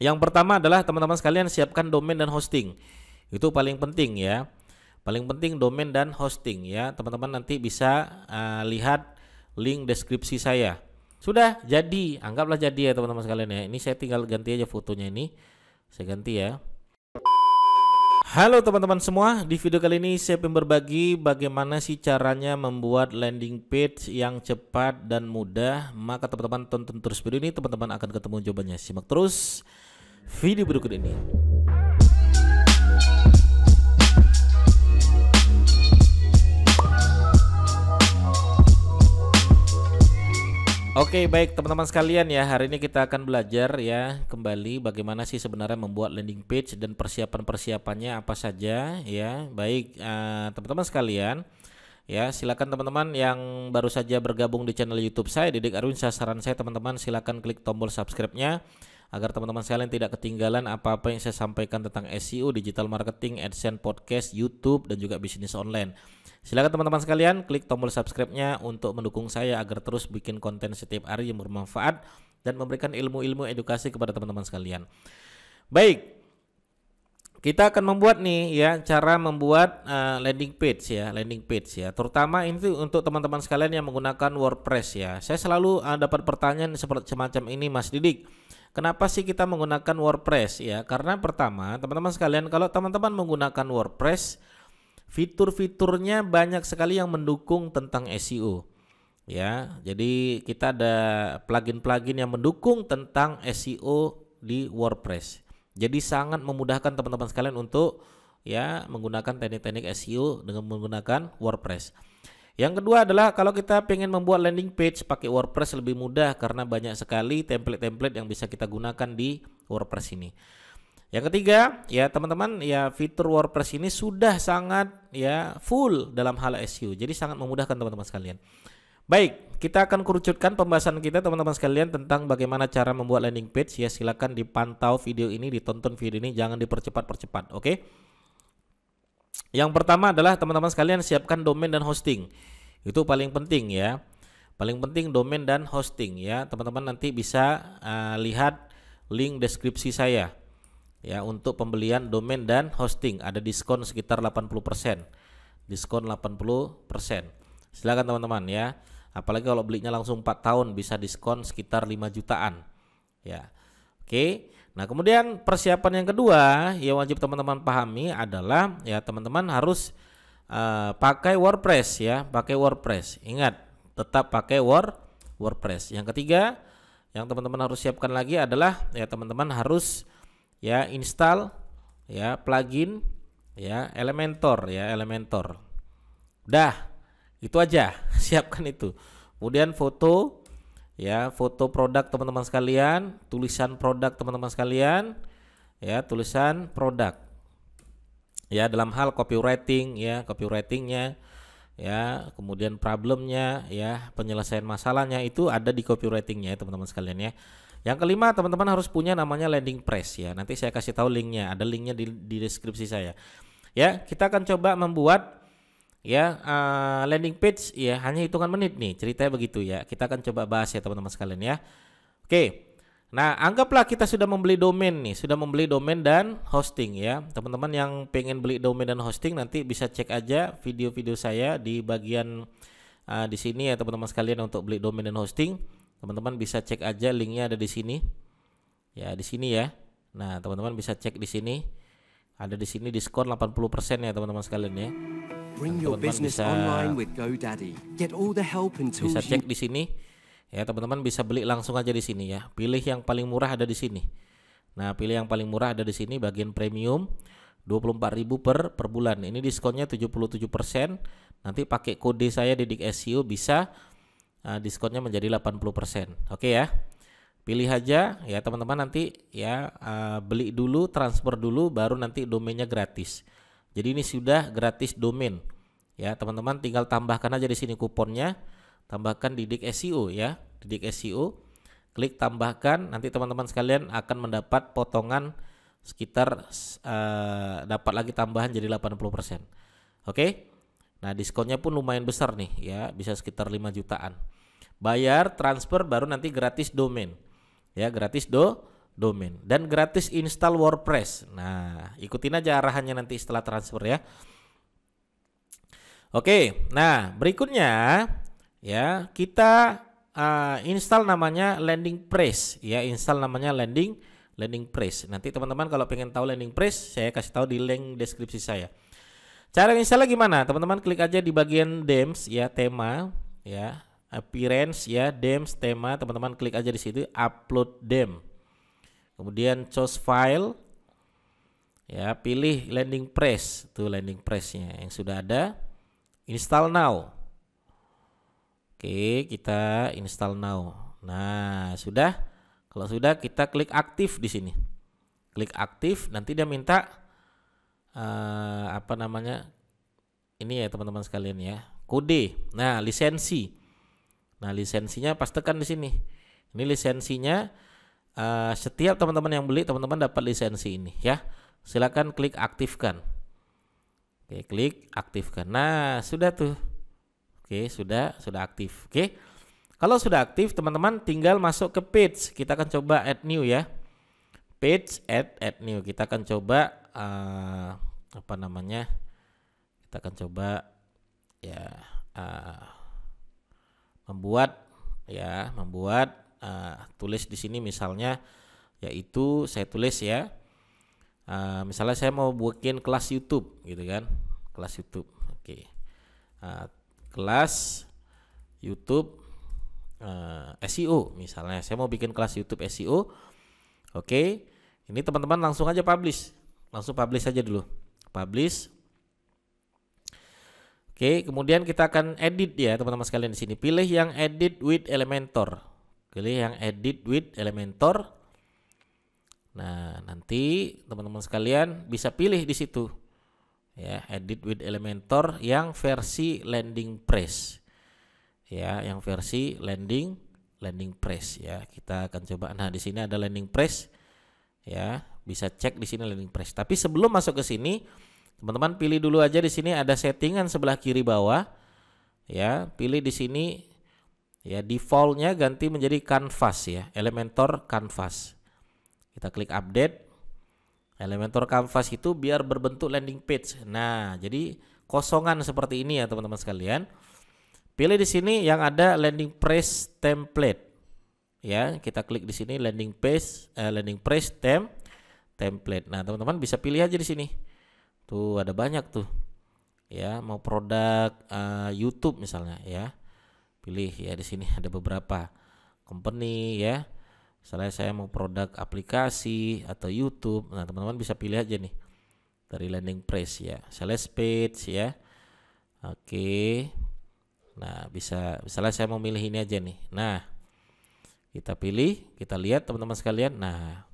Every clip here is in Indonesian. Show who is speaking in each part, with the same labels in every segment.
Speaker 1: Yang pertama adalah teman-teman sekalian siapkan domain dan hosting. Itu paling penting ya. Paling penting domain dan hosting ya. Teman-teman nanti bisa uh, lihat link deskripsi saya. Sudah jadi, anggaplah jadi ya teman-teman sekalian ya. Ini saya tinggal ganti aja fotonya ini. Saya ganti ya. Halo teman-teman semua, di video kali ini saya ingin berbagi bagaimana sih caranya membuat landing page yang cepat dan mudah. Maka teman-teman tonton terus video ini, teman-teman akan ketemu jawabannya. Simak terus video berikut ini. Oke okay, baik teman-teman sekalian ya hari ini kita akan belajar ya kembali bagaimana sih sebenarnya membuat landing page dan persiapan-persiapannya apa saja ya baik eh, teman-teman uh, sekalian ya silakan teman-teman yang baru saja bergabung di channel YouTube saya Didik Arwin saya saran saya teman-teman silakan klik tombol subscribe-nya agar teman-teman sekalian tidak ketinggalan apa-apa yang saya sampaikan tentang SEO, digital marketing, AdSense, podcast, YouTube, dan juga bisnis online. Silakan teman-teman sekalian klik tombol subscribe-nya untuk mendukung saya agar terus bikin konten setiap hari yang bermanfaat dan memberikan ilmu-ilmu edukasi kepada teman-teman sekalian. Baik, kita akan membuat nih ya cara membuat uh, landing page ya landing page ya terutama ini untuk teman-teman sekalian yang menggunakan WordPress ya saya selalu uh, dapat pertanyaan seperti semacam ini Mas Didik Kenapa sih kita menggunakan WordPress ya? Karena pertama, teman-teman sekalian kalau teman-teman menggunakan WordPress, fitur-fiturnya banyak sekali yang mendukung tentang SEO. Ya, jadi kita ada plugin-plugin yang mendukung tentang SEO di WordPress. Jadi sangat memudahkan teman-teman sekalian untuk ya menggunakan teknik-teknik SEO dengan menggunakan WordPress. Yang kedua adalah kalau kita pengen membuat landing page pakai WordPress lebih mudah karena banyak sekali template-template yang bisa kita gunakan di WordPress ini. Yang ketiga, ya teman-teman, ya fitur WordPress ini sudah sangat ya full dalam hal SEO. Jadi sangat memudahkan teman-teman sekalian. Baik, kita akan kerucutkan pembahasan kita teman-teman sekalian tentang bagaimana cara membuat landing page. Ya silakan dipantau video ini, ditonton video ini, jangan dipercepat-percepat, oke? Okay? Yang pertama adalah teman-teman sekalian siapkan domain dan hosting. Itu paling penting ya. Paling penting domain dan hosting ya. Teman-teman nanti bisa uh, lihat link deskripsi saya. Ya, untuk pembelian domain dan hosting ada diskon sekitar 80%. Diskon 80%. Silakan teman-teman ya. Apalagi kalau belinya langsung 4 tahun bisa diskon sekitar 5 jutaan. Ya. Oke. Okay. Nah, kemudian persiapan yang kedua yang wajib teman-teman pahami adalah ya teman-teman harus uh, pakai WordPress ya, pakai WordPress. Ingat, tetap pakai Word WordPress. Yang ketiga yang teman-teman harus siapkan lagi adalah ya teman-teman harus ya install ya plugin ya Elementor ya Elementor. Dah, itu aja, siapkan itu. Kemudian foto ya foto produk teman-teman sekalian tulisan produk teman-teman sekalian ya tulisan produk ya dalam hal copywriting ya copywritingnya ya kemudian problemnya ya penyelesaian masalahnya itu ada di copywritingnya ya teman-teman sekalian ya yang kelima teman-teman harus punya namanya landing press ya nanti saya kasih tahu linknya ada linknya di, di deskripsi saya ya kita akan coba membuat ya uh, landing page ya hanya hitungan menit nih ceritanya begitu ya kita akan coba bahas ya teman-teman sekalian ya oke nah anggaplah kita sudah membeli domain nih sudah membeli domain dan hosting ya teman-teman yang pengen beli domain dan hosting nanti bisa cek aja video-video saya di bagian uh, di sini ya teman-teman sekalian untuk beli domain dan hosting teman-teman bisa cek aja linknya ada di sini ya di sini ya nah teman-teman bisa cek di sini ada di sini diskon 80% ya teman-teman sekalian ya Bring your business bisa, online with GoDaddy. Get all the help and tools bisa cek di sini. Ya, teman-teman bisa beli langsung aja di sini ya. Pilih yang paling murah ada di sini. Nah, pilih yang paling murah ada di sini bagian premium 24.000 per per bulan. Ini diskonnya 77%. Nanti pakai kode saya Didik SEO bisa uh, diskonnya menjadi 80%. Oke ya. Pilih aja ya teman-teman nanti ya uh, beli dulu, transfer dulu baru nanti domainnya gratis. Jadi ini sudah gratis domain. Ya, teman-teman tinggal tambahkan aja di sini kuponnya. Tambahkan Didik SEO ya, Didik SEO. Klik tambahkan, nanti teman-teman sekalian akan mendapat potongan sekitar uh, dapat lagi tambahan jadi 80%. Oke. Okay? Nah, diskonnya pun lumayan besar nih ya, bisa sekitar 5 jutaan. Bayar transfer baru nanti gratis domain. Ya, gratis do domain dan gratis install WordPress. Nah, ikutin aja arahannya nanti setelah transfer ya. Oke, nah berikutnya ya kita uh, install namanya landing press ya, install namanya landing landing press. Nanti teman-teman kalau pengen tahu landing press, saya kasih tahu di link deskripsi saya. Cara installnya gimana? Teman-teman klik aja di bagian themes ya, tema ya, appearance ya, themes tema, teman-teman klik aja di situ upload theme Kemudian choose file. Ya, pilih landing press, tuh landing pressnya yang sudah ada. Install now. Oke, kita install now. Nah, sudah. Kalau sudah kita klik aktif di sini. Klik aktif, nanti dia minta uh, apa namanya? Ini ya teman-teman sekalian ya, kode. Nah, lisensi. Nah, lisensinya pas tekan di sini. Ini lisensinya Eh, setiap teman-teman yang beli teman-teman dapat lisensi ini ya silakan klik aktifkan oke klik aktifkan nah sudah tuh oke sudah sudah aktif oke kalau sudah aktif teman-teman tinggal masuk ke page kita akan coba add new ya page add add new kita akan coba uh, apa namanya kita akan coba ya uh, membuat ya membuat uh, tulis di sini misalnya yaitu saya tulis ya uh, misalnya saya mau bikin kelas YouTube gitu kan kelas YouTube oke okay. uh, eh, kelas YouTube uh, SEO misalnya saya mau bikin kelas YouTube SEO oke okay. ini teman-teman langsung aja publish langsung publish aja dulu publish Oke, kemudian kita akan edit ya teman-teman sekalian di sini. Pilih yang edit with Elementor. Pilih yang edit with Elementor. Nah, nanti teman-teman sekalian bisa pilih di situ. Ya, edit with Elementor yang versi landing press. Ya, yang versi landing landing press ya. Kita akan coba nah di sini ada landing press. Ya, bisa cek di sini landing press. Tapi sebelum masuk ke sini, teman-teman pilih dulu aja di sini ada settingan sebelah kiri bawah. Ya, pilih di sini ya defaultnya ganti menjadi canvas ya Elementor canvas kita klik update Elementor canvas itu biar berbentuk landing page nah jadi kosongan seperti ini ya teman-teman sekalian pilih di sini yang ada landing press template ya kita klik di sini landing page eh, landing press tem template nah teman-teman bisa pilih aja di sini tuh ada banyak tuh ya mau produk uh, YouTube misalnya ya pilih ya di sini ada beberapa company ya selain saya mau produk aplikasi atau YouTube nah teman-teman bisa pilih aja nih dari landing page ya sales page ya oke nah bisa misalnya saya mau milih ini aja nih nah kita pilih kita lihat teman-teman sekalian nah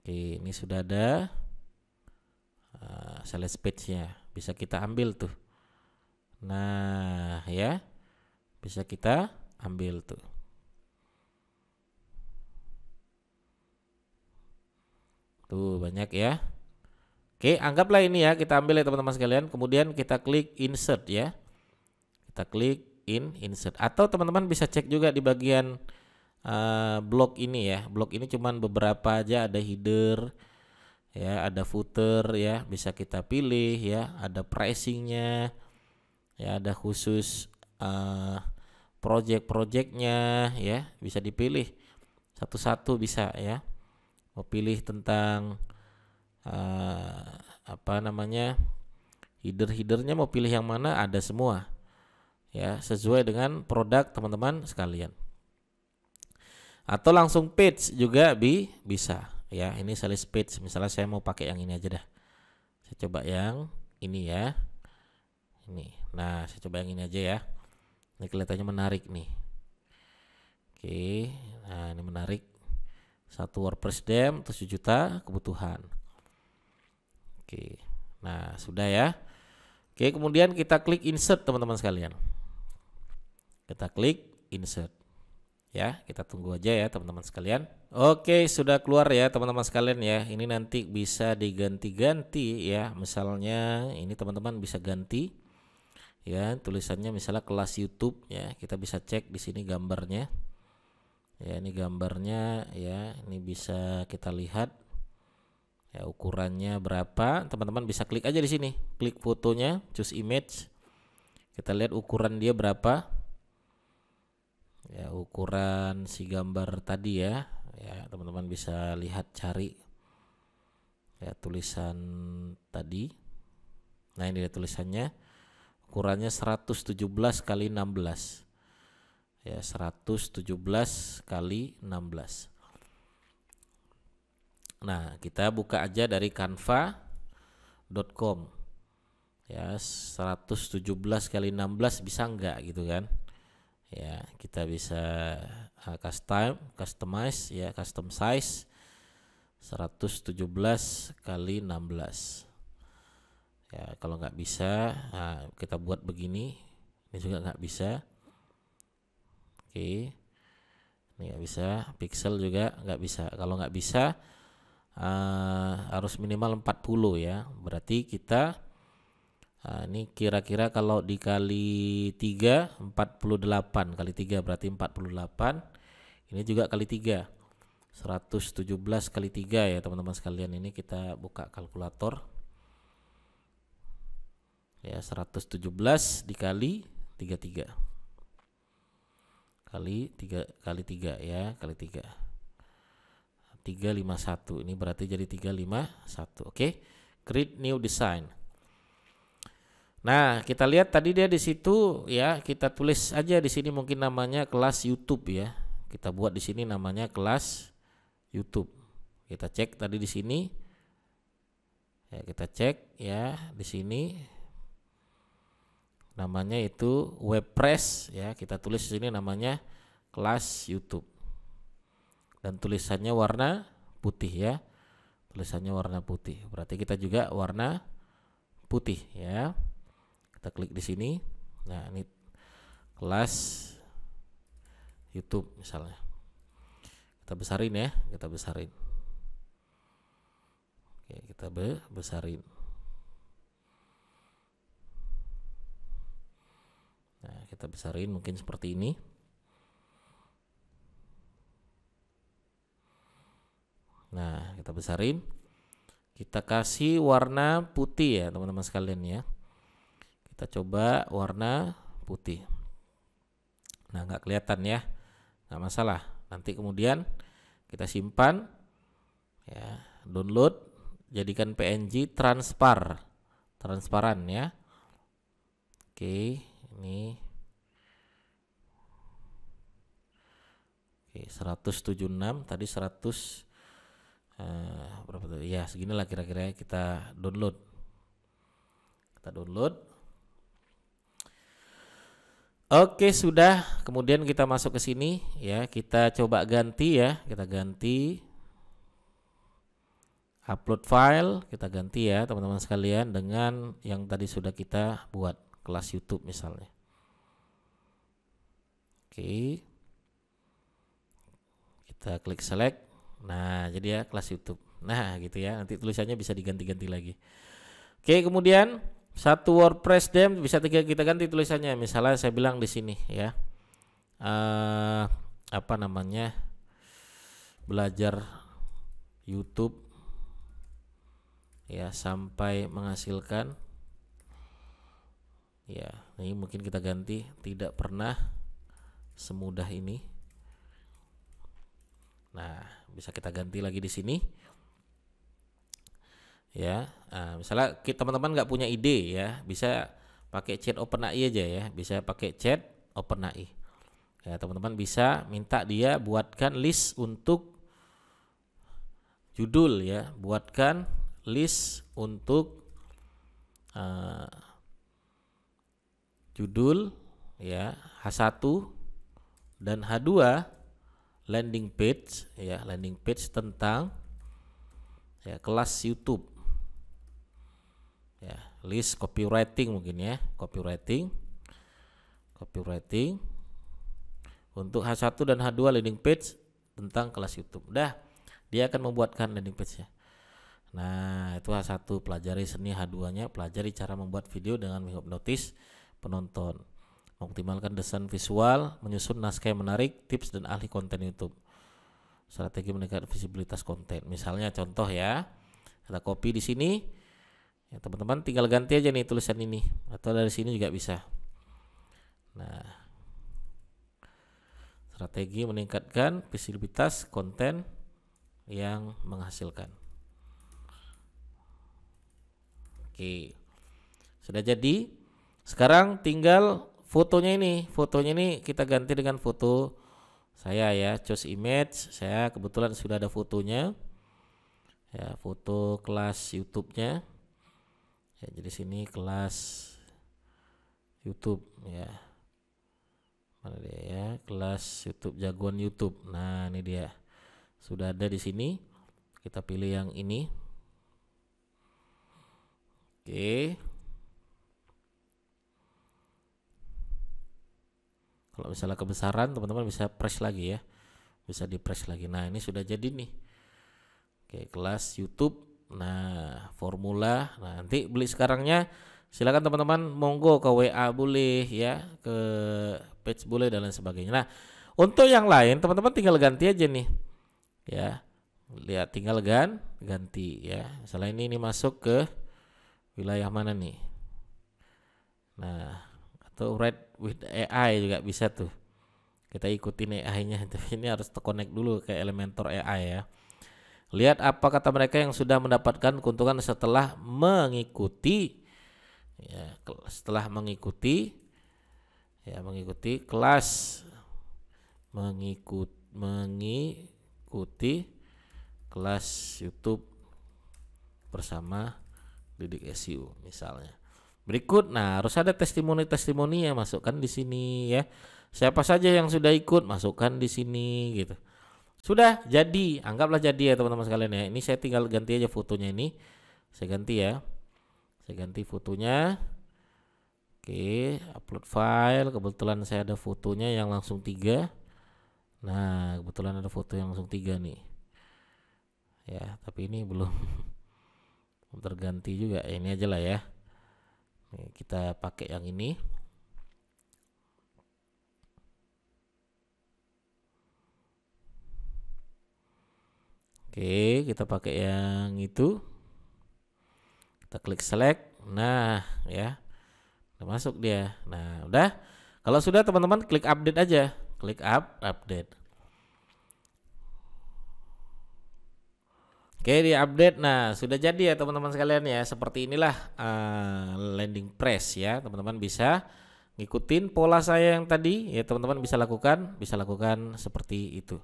Speaker 1: oke ini sudah ada uh, sales page nya bisa kita ambil tuh nah ya bisa kita ambil tuh tuh banyak ya Oke anggaplah ini ya kita ambil ya teman-teman sekalian kemudian kita klik insert ya kita klik in insert atau teman-teman bisa cek juga di bagian uh, eh, blog ini ya blog ini cuman beberapa aja ada header ya ada footer ya bisa kita pilih ya ada pricingnya ya ada khusus uh, project-projectnya ya bisa dipilih satu-satu bisa ya mau pilih tentang uh, apa namanya header-headernya mau pilih yang mana ada semua ya sesuai dengan produk teman-teman sekalian atau langsung page juga bi bisa ya ini sales page misalnya saya mau pakai yang ini aja dah saya coba yang ini ya ini nah saya coba yang ini aja ya ini kelihatannya menarik nih. Oke, nah ini menarik. Satu WordPress dem 7 juta kebutuhan. Oke. Nah, sudah ya. Oke, kemudian kita klik insert teman-teman sekalian. Kita klik insert. Ya, kita tunggu aja ya teman-teman sekalian. Oke, sudah keluar ya teman-teman sekalian ya. Ini nanti bisa diganti-ganti ya. Misalnya ini teman-teman bisa ganti ya tulisannya misalnya kelas YouTube ya kita bisa cek di sini gambarnya ya ini gambarnya ya ini bisa kita lihat ya ukurannya berapa teman-teman bisa klik aja di sini klik fotonya choose image kita lihat ukuran dia berapa ya ukuran si gambar tadi ya ya teman-teman bisa lihat cari ya tulisan tadi nah ini dia tulisannya ukurannya 117 kali 16 ya 117 kali 16 Nah kita buka aja dari canva.com ya 117 kali 16 bisa enggak gitu kan ya kita bisa uh, custom customize ya custom size 117 kali 16 ya kalau nggak bisa nah, kita buat begini ini juga nggak bisa oke ini nggak bisa pixel juga nggak bisa kalau nggak bisa uh, harus minimal 40 ya berarti kita uh, ini kira-kira kalau dikali 3 48 kali tiga berarti 48 ini juga kali 3 117 kali tiga ya teman-teman sekalian ini kita buka kalkulator ya 117 dikali 33 kali 3 kali 3 ya kali 3 351 ini berarti jadi 351 oke okay? create new design Nah, kita lihat tadi dia di situ ya, kita tulis aja di sini mungkin namanya kelas YouTube ya. Kita buat di sini namanya kelas YouTube. Kita cek tadi di sini. Ya, kita cek ya di sini namanya itu WordPress ya kita tulis di sini namanya kelas YouTube dan tulisannya warna putih ya tulisannya warna putih berarti kita juga warna putih ya kita klik di sini nah ini kelas YouTube misalnya kita besarin ya kita besarin oke kita besarin Nah, kita besarin mungkin seperti ini. Nah, kita besarin. Kita kasih warna putih ya, teman-teman sekalian ya. Kita coba warna putih. Nah, nggak kelihatan ya. Nggak masalah. Nanti kemudian kita simpan ya, download, jadikan PNG transpar. Transparan ya. Oke ini Oke, 176 tadi 100 eh, berapa tuh? Ya, seginilah kira-kira ya, kita download. Kita download. Oke, sudah. Kemudian kita masuk ke sini ya, kita coba ganti ya, kita ganti upload file, kita ganti ya teman-teman sekalian dengan yang tadi sudah kita buat kelas YouTube misalnya. Oke. Kita klik select. Nah, jadi ya kelas YouTube. Nah, gitu ya. Nanti tulisannya bisa diganti-ganti lagi. Oke, kemudian satu WordPress dem bisa tiga kita ganti tulisannya. Misalnya saya bilang di sini ya. Uh, apa namanya? Belajar YouTube ya sampai menghasilkan ya ini mungkin kita ganti tidak pernah semudah ini nah bisa kita ganti lagi di sini ya nah, misalnya teman-teman nggak punya ide ya bisa pakai chat OpenAI aja ya bisa pakai chat open OpenAI ya teman-teman bisa minta dia buatkan list untuk judul ya buatkan list untuk uh, judul ya H1 dan H2 landing page ya landing page tentang ya kelas YouTube ya list copywriting mungkin ya copywriting copywriting untuk H1 dan H2 landing page tentang kelas YouTube dah dia akan membuatkan landing page ya nah itu H1 pelajari seni H2 nya pelajari cara membuat video dengan menghipnotis notice penonton. mengoptimalkan desain visual, menyusun naskah yang menarik, tips dan ahli konten YouTube. Strategi meningkatkan visibilitas konten. Misalnya contoh ya, ada copy di sini. Ya, teman-teman tinggal ganti aja nih tulisan ini atau dari sini juga bisa. Nah, strategi meningkatkan visibilitas konten yang menghasilkan. Oke. Sudah jadi sekarang tinggal fotonya ini, fotonya ini kita ganti dengan foto saya ya, choose image. Saya kebetulan sudah ada fotonya. Ya, foto kelas YouTube-nya. Ya, jadi sini kelas YouTube ya. Mana dia ya? Kelas YouTube jagoan YouTube. Nah, ini dia. Sudah ada di sini. Kita pilih yang ini. Oke. Okay. kalau misalnya kebesaran teman-teman bisa press lagi ya bisa di press lagi nah ini sudah jadi nih oke kelas YouTube nah formula nah, nanti beli sekarangnya silakan teman-teman monggo ke WA boleh ya ke page boleh dan lain sebagainya nah untuk yang lain teman-teman tinggal ganti aja nih ya lihat tinggal gan ganti ya selain ini ini masuk ke wilayah mana nih nah atau with AI juga bisa tuh kita ikutin AI-nya ini harus terkonek dulu ke Elementor AI ya lihat apa kata mereka yang sudah mendapatkan keuntungan setelah mengikuti ya setelah mengikuti ya mengikuti kelas mengikut mengikuti kelas YouTube bersama Didik SEO misalnya Berikut, nah harus ada testimoni-testimoni ya masukkan di sini ya. Siapa saja yang sudah ikut masukkan di sini gitu. Sudah jadi, anggaplah jadi ya teman-teman sekalian ya. Ini saya tinggal ganti aja fotonya ini. Saya ganti ya. Saya ganti fotonya. Oke, upload file. Kebetulan saya ada fotonya yang langsung tiga. Nah, kebetulan ada foto yang langsung tiga nih. Ya, tapi ini belum terganti juga. Ini aja lah ya kita pakai yang ini. Oke, kita pakai yang itu. Kita klik select. Nah, ya. Udah masuk dia. Nah, udah. Kalau sudah teman-teman klik update aja. Klik up, update. Oke di update, nah sudah jadi ya teman-teman sekalian ya seperti inilah uh, landing press ya teman-teman bisa ngikutin pola saya yang tadi ya teman-teman bisa lakukan bisa lakukan seperti itu.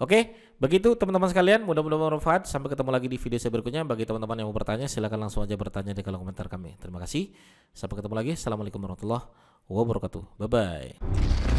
Speaker 1: Oke, begitu teman-teman sekalian, mudah-mudahan bermanfaat. Sampai ketemu lagi di video saya berikutnya. Bagi teman-teman yang mau bertanya, silahkan langsung aja bertanya di kolom komentar kami. Terima kasih. Sampai ketemu lagi. Assalamualaikum warahmatullahi wabarakatuh. Bye-bye.